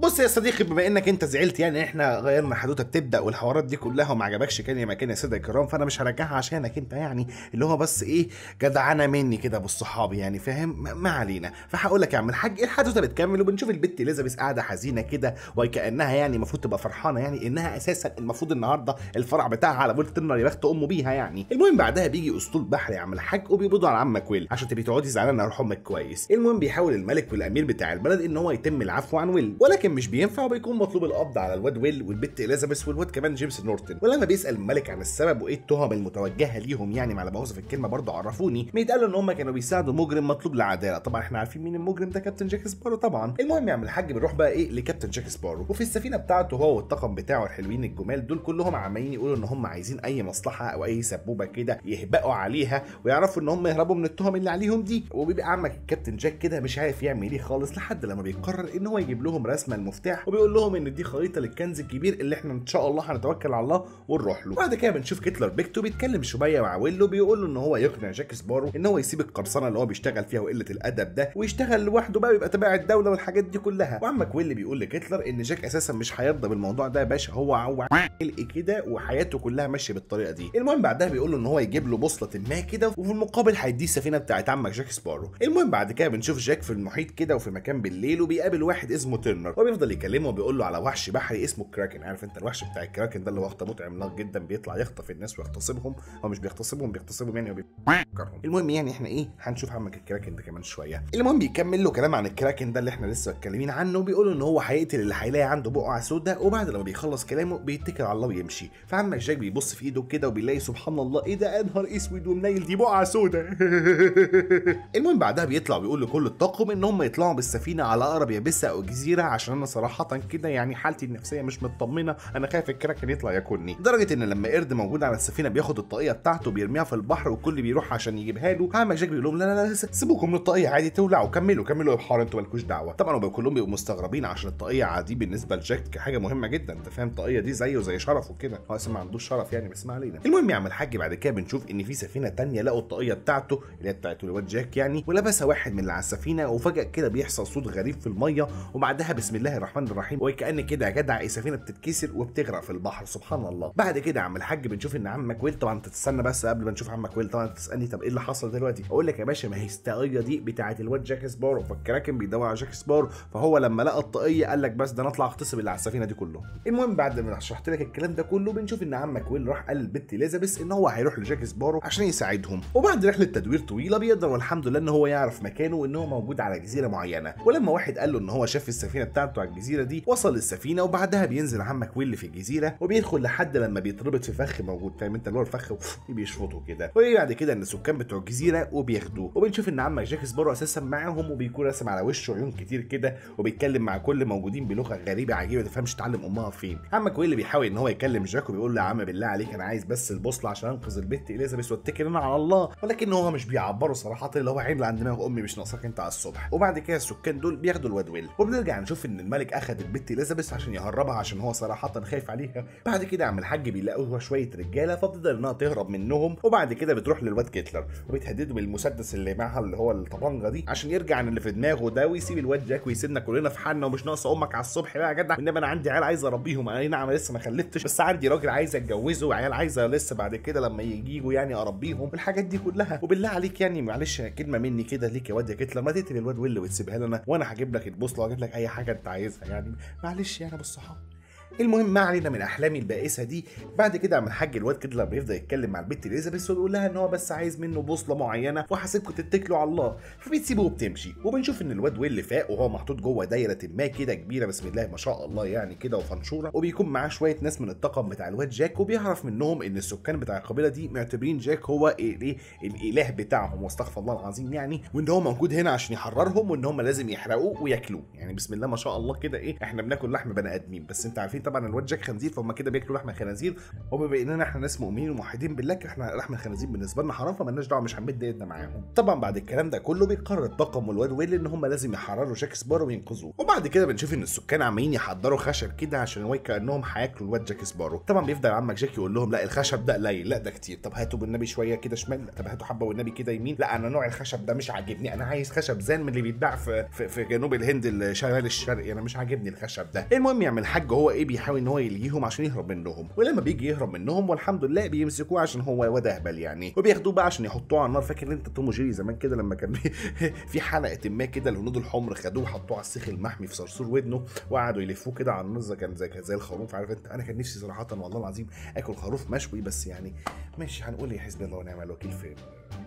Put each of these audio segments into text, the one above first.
بص يا صديقي بما انك انت زعلت يعني احنا غيرنا حدوته بتبدا والحوارات دي كلها وما عجبكش كان يا مكان يا سيد الكرام فانا مش هرجعها عشانك انت يعني اللي هو بس ايه جدعانه مني كده بالصحابي يعني فاهم ما علينا فهقول لك يا عم الحاج الحدوته بتكمل وبنشوف البت اليزابيث قاعده حزينه كده وكانها يعني المفروض تبقى فرحانه يعني انها اساسا المفروض النهارده الفرع بتاعها على بولت النار يا بخت امه بيها يعني المهم بعدها بيجي اسطول بحر يا عم الحاج وبيبضوا على عمك ويل عشان تبي تقعدي زعلانه روح امك كويس المهم بيحاول الملك والامير بتاع البلد ان هو يتم العفو عن ويل ولكن لكن مش بينفع وبيكون مطلوب القبض على الواد ويل والبت اليزابيث والواد كمان جيمس نورتن ولما بيسال الملك عن السبب وايه التهم المتوجهه ليهم يعني مع بوظف في الكلمه برضه عرفوني بيتقال ان هم كانوا بيساعدوا مجرم مطلوب العداله طبعا احنا عارفين مين المجرم ده كابتن جاك سبارو طبعا المهم عم الحاج بنروح بقى ايه لكابتن جاك سبارو وفي السفينه بتاعته هو والطاقم بتاعه الحلوين الجمال دول كلهم عمالين يقولوا ان هم عايزين اي مصلحه او اي سبوبه كده يهبقوا عليها ويعرفوا ان هم يهربوا من التهم اللي عليهم دي وبيبقى عمك الكابتن جاك كده مش عارف يعمل ايه خالص لحد لما بيقرر ان هو يجيب لهم رسمه المفتاح وبيقول لهم ان دي خريطه للكنز الكبير اللي احنا ان شاء الله هنتوكل على الله ونروح له بعد كده بنشوف كيتلر بيكتو بيتكلم شويه مع ويلو بيقول له ان هو يقنع جاك سبارو ان هو يسيب القرصنه اللي هو بيشتغل فيها وقله الادب ده ويشتغل لوحده بقى ويبقى تبع الدوله والحاجات دي كلها وعمك ويلي بيقول لكيتلر ان جاك اساسا مش هيرضى بالموضوع ده يا باشا هو هو كده وحياته كلها ماشيه بالطريقه دي المهم بعدها بيقول له ان هو يجيب له بوصله ما كده وفي المقابل هيديه السفينه بتاعت عمك جاك سبارو المهم بعد كده بنشوف جاك في المحيط كده وفي مكان بالليل وبيقابل واحد اسمه ترنر بيفضل يكلمه وبيقول له على وحش بحري اسمه الكراكن عارف انت الوحش بتاع الكراكن ده اللي هو اخطبوط عملاق جدا بيطلع يخطف الناس ويغتصبهم هو مش بيغتصبهم بيغتصبهم يعني وبيكرهم المهم يعني احنا ايه هنشوف عمك الكراكن ده كمان شويه المهم بيكمل له كلام عن الكراكن ده اللي احنا لسه متكلمين عنه وبيقول ان هو هيقتل اللي هيلاقي عنده بقعه سوداء وبعد لما بيخلص كلامه بيتكل على الله ويمشي فعمك جاك بيبص في ايده كده وبيلاقي سبحان الله ايه ده انهار اسود ومنيل دي بقعه سوداء المهم بعدها بيطلع وبيقول لكل الطاقم ان هم يطلعوا بالسفينه على اقرب يابسه او جزيره عشان انا صراحه كده يعني حالتي النفسيه مش مطمنه انا خايف الكراكن يطلع ياكلني لدرجه ان لما قرد موجود على السفينه بياخد الطاقيه بتاعته بيرميها في البحر والكل بيروح عشان يجيبها له جاك بيقول لهم لا لا لا سيبوكم من الطاقيه عادي تولعوا كملوا كملوا ابحار انتوا مالكوش دعوه طبعا هم كلهم بيبقوا مستغربين عشان الطاقيه عادي بالنسبه لجاك كحاجه مهمه جدا انت فاهم الطاقيه دي زيه زي شرفه كده هو ما عندوش شرف يعني بس ما علينا المهم يا عم الحاج بعد كده بنشوف ان في سفينه ثانيه لقوا الطاقيه بتاعته اللي هي بتاعت الواد جاك يعني ولبسها واحد من اللي على السفينه وفجاه كده بيحصل صوت غريب في الميه وبعدها بسم الله الله الرحمن الرحيم وكأن كده يا جدع السفينه إيه، بتتكسر وبتغرق في البحر سبحان الله بعد كده يا عم الحاج بنشوف ان عمك ويل طبعا تستنى بس قبل ما نشوف عمك ويل طبعا تسالني طب ايه اللي حصل دلوقتي اقول لك يا باشا ما هي الطاقيه دي بتاعه الواد جاك سبارو فالكراكن بيدور على جاك سبارو فهو لما لقى الطاقيه قال لك بس ده انا اطلع اغتصب اللي على السفينه دي كله المهم بعد ما شرحت لك الكلام ده كله بنشوف ان عمك ويل راح قال للبت اليزابيث ان هو هيروح لجاك سبارو عشان يساعدهم وبعد رحله تدوير طويله بيقدر والحمد لله ان هو يعرف مكانه وان هو موجود على جزيره معينه ولما واحد قال له ان هو شاف السفينه بتاعته بتوع على الجزيره دي وصل للسفينه وبعدها بينزل عمك ويل في الجزيره وبيدخل لحد لما بيتربط في فخ موجود فاهم انت اللي هو الفخ بيشفطه كده بعد كده ان السكان بتوع الجزيره وبياخدوه وبنشوف ان عمك جاك سبارو اساسا معاهم وبيكون راسم على وشه عيون كتير كده وبيتكلم مع كل موجودين بلغه غريبه عجيبه ما تفهمش اتعلم امها فين عمك ويل بيحاول ان هو يكلم جاك وبيقول له يا عم بالله عليك انا عايز بس البوصله عشان انقذ البنت اليزابيث واتكل انا على الله ولكن هو مش بيعبره صراحه اللي هو عين عند دماغ امي مش ناقصاك انت على الصبح وبعد كده السكان دول بياخدوا الواد ويل وبنرجع نشوف ان الملك اخذ البت اليزابيث عشان يهربها عشان هو صراحه خايف عليها بعد كده عم الحاج بيلاقوها شويه رجاله فبتقدر انها تهرب منهم وبعد كده بتروح للواد كيتلر وبتهدده بالمسدس اللي معها اللي هو الطبنجه دي عشان يرجع عن اللي في دماغه ده ويسيب الواد جاك ويسيبنا كلنا في حالنا ومش ناقصه امك على الصبح بقى يا جدع انما انا عندي عيال عايز اربيهم انا نعم لسه ما خلفتش بس عندي راجل عايز اتجوزه وعيال عايزه لسه بعد كده لما يجيوا يعني اربيهم الحاجات دي كلها وبالله عليك يعني معلش كلمه مني كده ليك يا واد يا كيتلر ما تقتل الواد ويل وتسيبها لنا وانا هجيب لك البوصله واجيب لك اي حاجه انت عايزها يعني معلش يعني بالصحاب المهم ما علينا من احلامي البائسه دي بعد كده عم الحاج الواد كده لما بيفضل يتكلم مع البت اليزابيث ويقول لها ان هو بس عايز منه بوصله معينه وحاسبكم تتكلوا على الله فبتسيبه وبتمشي وبنشوف ان الواد ويل فاق وهو محطوط جوه دايره ما كده كبيره بسم الله ما شاء الله يعني كده وفنشوره وبيكون معاه شويه ناس من الطاقم بتاع الواد جاك وبيعرف منهم ان السكان بتاع القبيله دي معتبرين جاك هو ايه الاله بتاعهم واستغفر الله العظيم يعني وان هو موجود هنا عشان يحررهم وان هم لازم يحرقوه وياكلوه يعني بسم الله ما شاء الله كده ايه احنا بناكل لحم بني ادمين بس انت عارفين طبعا الواد جاك خنزير فهم كده بياكلوا لحم الخنازير هم اننا احنا ناس مؤمنين وموحدين بالله احنا لحم الخنازير بالنسبه لنا حرام فمالناش دعوه مش هنمد ايدنا معاهم طبعا بعد الكلام ده كله بيقرر الطاقم والواد ويل ان هم لازم يحرروا جاك سبارو وينقذوه وبعد كده بنشوف ان السكان عمالين يحضروا خشب كده عشان هو كانهم هياكلوا الواد جاك سبارو طبعا بيفضل عمك جاك يقول لهم لا الخشب ده قليل لا ده كتير طب هاتوا بالنبي شويه كده شمال طب هاتوا حبه والنبي كده يمين لا انا نوع الخشب ده مش عاجبني انا عايز خشب زان من اللي بيتباع في, في, في جنوب الهند الشمال الشرقي انا مش عاجبني الخشب ده المهم يعمل الحاج هو ايه بيحاول ان هو يلجيهم عشان يهرب منهم ولما بيجي يهرب منهم والحمد لله بيمسكوه عشان هو واد اهبل يعني وبياخدوه بقى عشان يحطوه على النار فاكر انت توم وجيري زمان كده لما كان في حلقه ما كده الهنود الحمر خدوه وحطوه على السيخ المحمي في صرصور ودنه وقعدوا يلفوه كده على النار كان زي زي الخروف عارف انت انا كان نفسي صراحه والله العظيم اكل خروف مشوي بس يعني ماشي هنقول يا إيه؟ حسبي الله ونعم الوكيل فين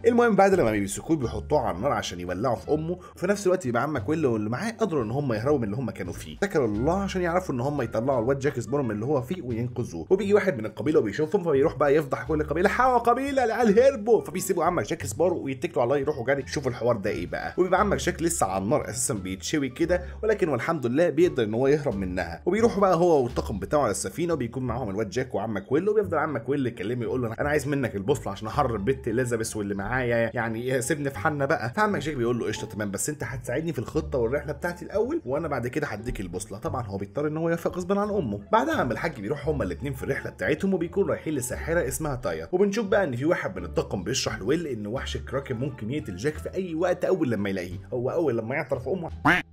المهم بعد لما بيمسكوه بيحطوه على النار عشان يولعوا في امه وفي نفس الوقت يبقى عمك ويل واللي معاه قدروا ان هم يهربوا من اللي هم كانوا فيه ذكروا الله عشان يعرفوا ان هم يطلعوا الواد جاك سبورم من اللي هو فيه وينقذوه وبيجي واحد من القبيله وبيشوفهم فبيروح بقى يفضح كل القبيله حاوا قبيله العيال هربوا فبيسيبوا عمك جاك سبورو ويتكلوا على الله يروحوا جري يشوفوا الحوار ده ايه بقى وبيبقى عمك جاك لسه على النار اساسا بيتشوي كده ولكن والحمد لله بيقدر ان هو يهرب منها وبيروحوا بقى هو والطاقم بتاعه على السفينه وبيكون معاهم الواد جاك وعمك ويل وبيفضل عمك ويل يكلمه يقول له انا عايز منك البوصله عشان احرر بنت اليزابيث واللي معاه معايا يعني سيبني في حالنا بقى فعم جاك بيقول له قشطه تمام بس انت هتساعدني في الخطه والرحله بتاعتي الاول وانا بعد كده هديك البوصله طبعا هو بيضطر ان هو يوافق غصب عن امه بعدها عم الحاج بيروح هما الاثنين في الرحله بتاعتهم وبيكون رايحين لساحره اسمها تايا وبنشوف بقى ان في واحد من الطاقم بيشرح لويل ان وحش الكراكن ممكن يقتل جاك في اي وقت اول لما يلاقيه هو اول لما يعترف امه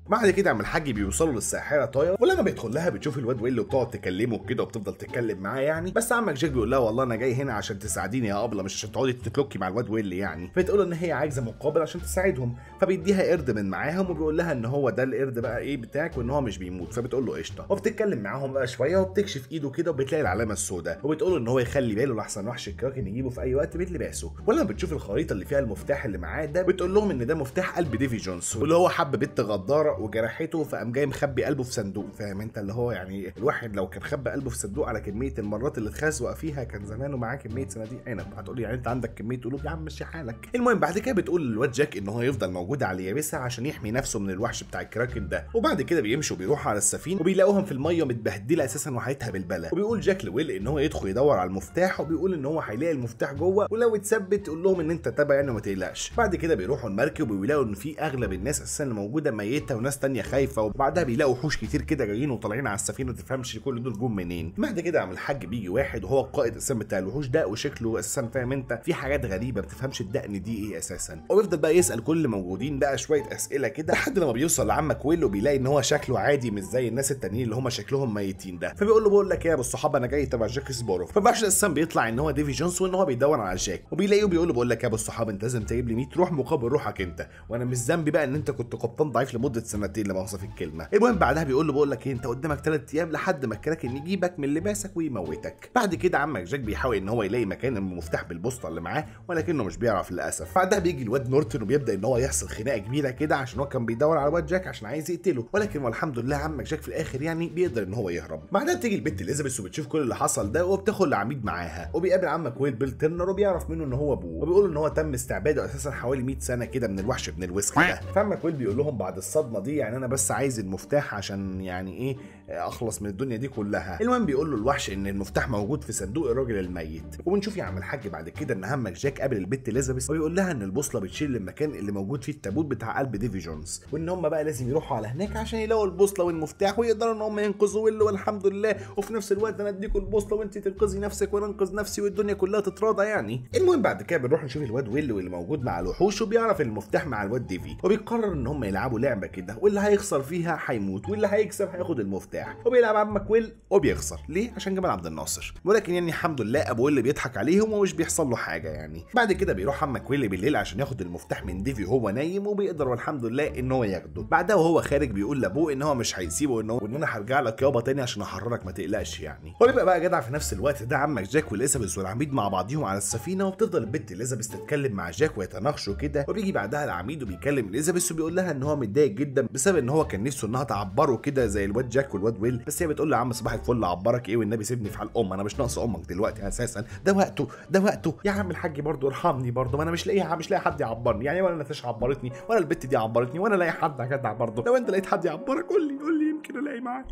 بعد كده عم الحاج بيوصلوا للساحره طاير ولما بيدخل لها بتشوف الواد ويلي وبتقعد تكلمه كده وبتفضل تتكلم معاه يعني بس عمك جاك بيقول لها والله انا جاي هنا عشان تساعديني يا ابله مش عشان تقعدي تتلوكي مع الواد ويلي يعني فبتقول ان هي عايزه مقابل عشان تساعدهم فبيديها قرد من معاهم وبيقول لها ان هو ده القرد بقى ايه بتاعك وان هو مش بيموت فبتقول له قشطه وبتتكلم معاهم بقى شويه وبتكشف ايده كده وبتلاقي العلامه السوداء وبتقول ان هو يخلي باله لاحسن وحش الكراكن يجيبه في اي وقت بيت لباسه ولما بتشوف الخريطه اللي فيها المفتاح اللي معاه ده بتقول لهم ان ده مفتاح قلب ديفي جونسون واللي هو حب بنت غداره وجرحته فقام جاي مخبي قلبه في صندوق فاهم انت اللي هو يعني الواحد لو كان خبى قلبه في صندوق على كميه المرات اللي اتخزوق فيها كان زمانه معاه كميه صناديق عنب هتقولي يعني انت عندك كميه قلوب يا عم مشي حالك المهم بعد كده بتقول للواد جاك ان هو يفضل موجود على اليابسه عشان يحمي نفسه من الوحش بتاع الكراكن ده وبعد كده بيمشوا بيروحوا على السفينه وبيلاقوهم في الميه متبهدله اساسا وحياتها بالبلا وبيقول جاك لويل ان هو يدخل يدور على المفتاح وبيقول ان هو هيلاقي المفتاح جوه ولو اتثبت تقول لهم ان انت تابع يعني وما تقلقش بعد كده بيروحوا المركب وبيلاقوا ان في اغلب الناس اساسا الموجوده ميته وناس تانية خايفه وبعدها بيلاقوا وحوش كتير كده جايين وطالعين على السفينه تفهمش كل دول جم منين بعد كده عم الحاج بيجي واحد وهو القائد الاسم بتاع الوحوش ده وشكله اساسا فاهم انت في حاجات غريبه ما بتفهمش الدقن دي ايه اساسا وبيفضل بقى يسال كل الموجودين موجودين بقى شويه اسئله كده لحد لما بيوصل لعم كويلو بيلاقي ان هو شكله عادي مش زي الناس التانيين اللي هم شكلهم ميتين ده فبيقول له بقول لك ايه يا ابو الصحاب انا جاي تبع جاك سبورو فباشا اساسا بيطلع ان هو ديفي جونس وان هو بيدور على جاك وبيلاقيه بيقول له بقول لك يا ابو انت لازم تجيب لي 100 روح مقابل روحك انت وانا مش ذنبي بقى ان انت كنت قبطان ضعيف لمده سنتين اللي اوصف الكلمه المهم بعدها بيقول له بقول لك ايه انت قدامك ثلاث ايام لحد ما الكراكن يجيبك من لباسك ويموتك بعد كده عمك جاك بيحاول ان هو يلاقي مكان المفتاح بالبوسطه اللي معاه ولكنه مش بيعرف للاسف بعدها بيجي الواد نورتن وبيبدا ان هو يحصل خناقه كبيره كده عشان هو كان بيدور على واد جاك عشان عايز يقتله ولكن والحمد لله عمك جاك في الاخر يعني بيقدر ان هو يهرب بعدها بتيجي البنت اليزابيث وبتشوف كل اللي حصل ده وبتدخل العميد معاها وبيقابل عمك ويل بيل ترنر وبيعرف منه ان هو ابوه وبيقول ان هو تم استعباده اساسا حوالي 100 سنه كده من الوحش ابن الوسخ ده فعمك ويل بيقول لهم بعد الصدمه دي يعني انا بس عايز المفتاح عشان يعني ايه اخلص من الدنيا دي كلها المهم بيقول له الوحش ان المفتاح موجود في صندوق الراجل الميت وبنشوف يا عم الحاج بعد كده ان همك جاك قابل البت اليزابيث وبيقول لها ان البوصله بتشيل المكان اللي موجود فيه التابوت بتاع قلب ديفي جونز وان هم بقى لازم يروحوا على هناك عشان يلاقوا البوصله والمفتاح ويقدروا ان هم ينقذوا ويل والحمد لله وفي نفس الوقت انا اديكوا البوصله وانت تنقذي نفسك وانا انقذ نفسي والدنيا كلها تتراضى يعني المهم بعد كده بنروح نشوف الواد ويل اللي موجود مع الوحوش وبيعرف المفتاح مع الواد ديفي وبيقرر ان هم يلعبوا لعبه كده واحده واللي هيخسر فيها هيموت واللي هيكسب هياخد المفتاح وبيلعب عم ويل وبيخسر ليه عشان جمال عبد الناصر ولكن يعني الحمد لله ابو اللي بيضحك عليهم ومش بيحصل له حاجه يعني بعد كده بيروح عم ويل بالليل عشان ياخد المفتاح من ديفي وهو نايم وبيقدر والحمد لله ان هو ياخده بعدها وهو خارج بيقول لابوه ان هو مش هيسيبه ان هو وان انا هرجع لك يابا تاني عشان احررك ما تقلقش يعني وبيبقى بقى جدع في نفس الوقت ده عمك جاك واليزابيث والعميد مع بعضيهم على السفينه وبتفضل البت اليزابيث تتكلم مع جاك ويتناقشوا كده وبيجي بعدها العميد وبيكلم اليزابيث وبيقول لها ان هو متضايق جدا بسبب ان هو كان نفسه انها تعبره كده زي الواد جاك والواد ويل بس هي بتقول له يا عم صباح الفل عبرك ايه والنبي سيبني في حال امي انا مش ناقص امك دلوقتي اساسا ده وقته ده وقته يا عم الحاج برضه ارحمني برضه ما انا مش لاقيها مش لاقي حد يعبرني يعني ولا نتاش عبرتني ولا البت دي عبرتني ولا لاقي حد جدع برضه لو انت لقيت حد يعبرك قول لي قول لي يمكن الاقي معاك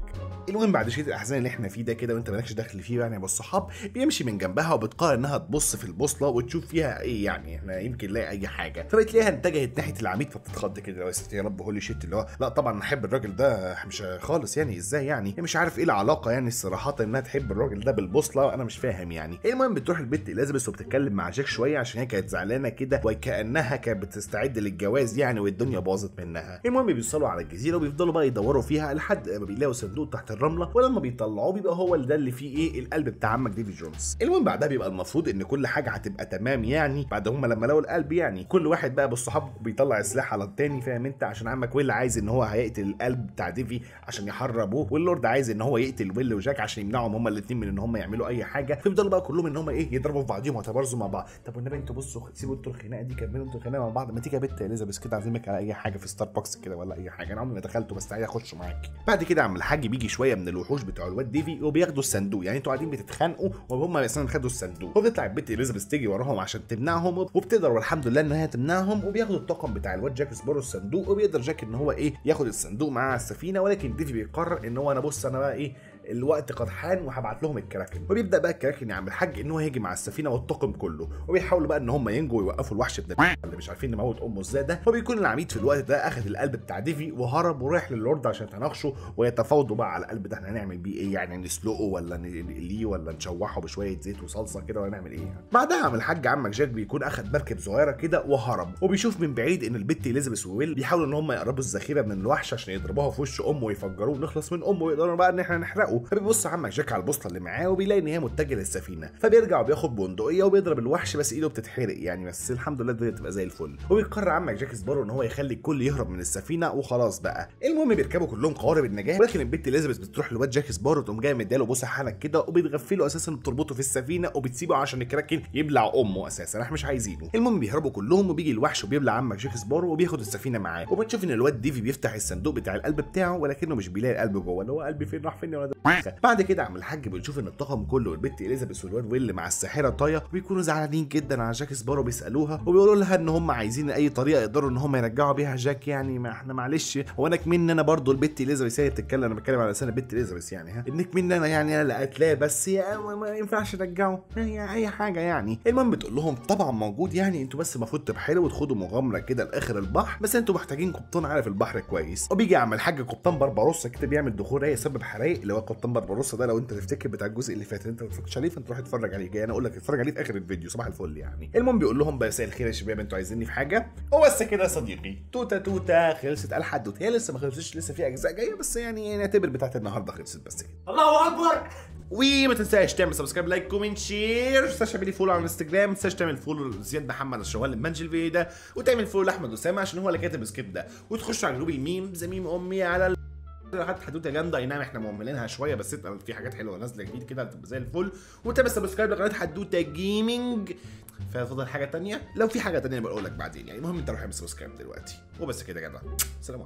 المهم بعد شده الاحزان اللي احنا فيه ده كده وانت مالكش دخل فيه يعني بالصحاب بيمشي من جنبها وبتقرر انها تبص في البوصله وتشوف فيها ايه يعني احنا يمكن نلاقي اي حاجه فبتلاقيها اتجهت ناحيه العميد فبتتخض كده يا يا رب هولي شيت اللي اللي هو لا طبعا احب الراجل ده مش خالص يعني ازاي يعني مش عارف ايه العلاقه يعني الصراحه انها تحب الراجل ده بالبوصله انا مش فاهم يعني المهم بتروح البيت اليزابيث وبتتكلم مع جاك شويه عشان هي كانت زعلانه كده وكانها كانت بتستعد للجواز يعني والدنيا باظت منها المهم بيوصلوا على الجزيره وبيفضلوا بقى يدوروا فيها لحد ما بيلاقوا صندوق تحت الرمله ولما بيطلعوه بيبقى هو ده اللي فيه ايه القلب بتاع عمك ديفي جونز المهم بعدها بيبقى المفروض ان كل حاجه هتبقى تمام يعني بعد هما لما لقوا القلب يعني كل واحد بقى بالصحاب بيطلع السلاح على التاني فاهم انت عشان عمك ويل عايز ان هو هيقتل القلب بتاع ديفي عشان يحربوه واللورد عايز ان هو يقتل ويل وجاك عشان يمنعهم هما الاثنين من ان هما يعملوا اي حاجه فيفضلوا بقى كلهم ان هما ايه يضربوا في بعضهم ويتبارزوا مع بعض طب والنبي انتوا بصوا سيبوا انتوا الخناقه دي كملوا انتوا الخناقه مع بعض ما تيجي يا بت اليزابيث كده عايزينك على اي حاجه في ستاربكس كده ولا اي حاجه انا عمري ما دخلته بس تعالى اخش معاك بعد كده عم الحاج بيجي شويه من الوحوش بتوع الواد ديفي وبياخدوا الصندوق يعني انتوا قاعدين بتتخانقوا وهم اساسا خدوا الصندوق وبتطلع البت اليزابيث تيجي وراهم عشان تمنعهم وبتقدر والحمد لله ان هي تمنعهم وبياخدوا الطاقم بتاع الواد جاك سبورو الصندوق وبيقدر جاك ان هو ايه ياخد الصندوق معاه على السفينه ولكن ديفي بيقرر ان هو انا بص انا بقى ايه الوقت قد حان وهبعت لهم الكراكن وبيبدا بقى الكراكن يعمل حاج ان هو يهجم على السفينه والطاقم كله وبيحاولوا بقى ان هم ينجوا ويوقفوا الوحش ابن اللي مش عارفين نموت امه ازاي ده وبيكون العميد في الوقت ده اخذ القلب بتاع ديفي وهرب وراح للورد عشان يتناقشوا ويتفاوضوا بقى على القلب ده احنا هنعمل بيه ايه يعني نسلقه ولا نقليه ولا نشوحه بشويه زيت وصلصه كده ولا نعمل ايه يعني بعدها الحاج عمك جاك بيكون اخذ مركب صغيره كده وهرب وبيشوف من بعيد ان البت اليزابيث وويل بيحاولوا ان هم يقربوا الذخيره من الوحش عشان يضربوها في وش امه ويفجروه ونخلص من امه ويقدروا بقى ان احنا نحرقه فبيبص عمك جاك على البوصله اللي معاه وبيلاقي ان هي متجهه للسفينه فبيرجع وبياخد بندقيه وبيضرب الوحش بس ايده بتتحرق يعني بس الحمد لله الدنيا بتبقى زي الفل وبيقرر عمك جاك سبارو ان هو يخلي الكل يهرب من السفينه وخلاص بقى المهم بيركبوا كلهم قوارب النجاه ولكن البنت اليزابيث بتروح لواد جاك سبارو تقوم جايه مدياله بوسه حنك كده وبتغفله اساسا بتربطه في السفينه وبتسيبه عشان الكراكن يبلع امه اساسا احنا مش عايزينه المهم بيهربوا كلهم وبيجي الوحش وبيبلع عمك جاك سبارو وبياخد السفينه معاه وبتشوف ان الواد ديفي بيفتح الصندوق بتاع القلب بتاعه ولكنه مش بيلاقي القلب جوه اللي هو قلبي فين راح فين يا ولد بعد كده عم الحاج بنشوف ان الطاقم كله والبت اليزابيث والواد ويل مع الساحره طايا بيكونوا زعلانين جدا على جاك سبارو بيسالوها وبيقولوا لها ان هم عايزين اي طريقه يقدروا ان هم يرجعوا بيها جاك يعني ما احنا معلش هو انا كمين انا برضه البت اليزابيث هي بتتكلم انا بتكلم على لسان البت اليزابيث يعني ها انك مين انا يعني انا لا بس بس ما ينفعش ارجعه اي حاجه يعني المهم بتقول لهم طبعا موجود يعني انتوا بس المفروض تبحروا وتخدوا مغامره كده لاخر البحر بس انتوا محتاجين قبطان عارف البحر كويس وبيجي عم الحاج قبطان بربروسا كده بيعمل دخول راي سبب حرايق اللي هو سبتمبر باروسا ده لو انت تفتكر بتاع الجزء اللي فات انت ما اتفرجتش عليه فانت روح اتفرج عليه جاي انا اقول لك اتفرج عليه في اخر الفيديو صباح الفل يعني المهم بيقول لهم مساء الخير يا شباب انتوا عايزيني في حاجه وبس كده يا صديقي توتا توتا خلصت الحدوته هي لسه ما خلصتش لسه في اجزاء جايه بس يعني نعتبر بتاعت النهارده خلصت بس كده الله اكبر وما تنساش تعمل سبسكرايب لايك كومنت شير ما تنساش تعمل فولو على الانستجرام ما تنساش تعمل فولو لزياد محمد الشوال الفيديو ده وتعمل فولو لاحمد اسامه عشان هو اللي كاتب السكريبت ده وتخش على جروب الميمز ميم امي على حتى حدوته جامده اي نعم احنا مهملينها شويه بس في حاجات حلوه نازله جديد كده هتبقى زي الفل وتابع سبسكرايب لقناه حدوته جيمنج فضل حاجه تانية لو في حاجه تانية بقول لك بعدين يعني المهم انت روح اعمل سبسكرايب دلوقتي وبس كده يا جدع سلام عليكم